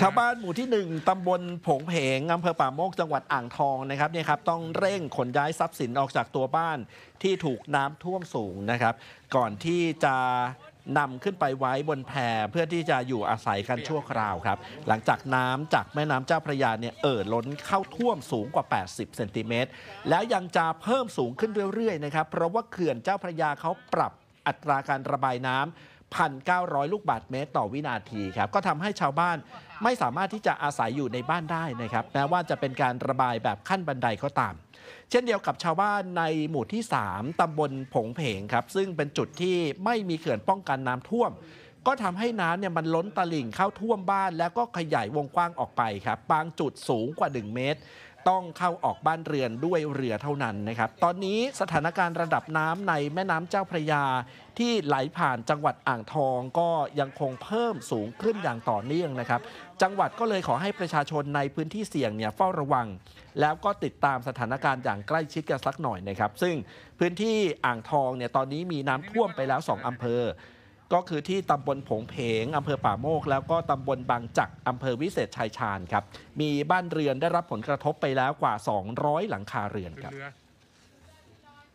ชาวบ้านหมู่ที่ 1ตำบลผงเพงอำเภอป่าโมกจังหวัดอ่างทองนะครับเนี่ยครับต้องเร่งขนย้ายทรัพย์สินออกจากตัวบ้านที่ถูกน้ำท่วมสูงนะครับ ก่อนที่จะนำขึ้นไปไว้บนแพเพื่อที่จะอยู่อาศัยกันชั่วคราวครับหลังจากน้ำจากแม่น้ำเจ้าพระยา เนี่ย เอ่อล้นเข้าท่วมสูงกว่า 80เซนติเมตรแล้วยังจะเพิ่มสูงขึ้นเรื่อยๆนะครับเพราะว่าเขื่อนเจ้าพระยาเขาปรับอัตราการระบายน้ำ1,900 ลูกบาทเมตรต่อวินาทีครับ ก็ทำให้ชาวบ้านไม่สามารถที่จะอาศัยอยู่ในบ้านได้นะครับแม้ว่าจะเป็นการระบายแบบขั้นบันไดก็ตาม เช่นเดียวกับชาวบ้านในหมู่ที่ 3 ตำบลผงเพงครับ ซึ่งเป็นจุดที่ไม่มีเขื่อนป้องกันน้ำท่วม ก็ทำให้น้ำเนี่ยมันล้นตลิ่งเข้าท่วมบ้านแล้วก็ขยายวงกว้างออกไปครับบางจุดสูงกว่า 1 เมตรต้องเข้าออกบ้านเรือนด้วยเรือเท่านั้นนะครับตอนนี้สถานการณ์ระดับน้ำในแม่น้ำเจ้าพระยา ที่ไหลผ่านจังหวัดอ่างทองก็ยังคงเพิ่มสูงขึ้นอย่างต่อเนื่องนะครับ จังหวัดก็เลยขอให้ประชาชนในพื้นที่เสี่ยงเนี่ยเฝ้าระวังแล้วก็ติดตามสถานการณ์อย่างใกล้ชิดกันสักหน่อยนะครับซึ่งพื้นที่อ่างทองเนี่ยตอนนี้มีน้ำท่วมไปแล้ว 2อำเภอก็คือที่ตำบลผงเพง อำเภอป่าโมกแล้วก็ตำบลบางจักอำเภอวิเศษชายชาญครับ มีบ้านเรือนได้รับผลกระทบไปแล้วกว่า 200 หลังคาเรือนครับ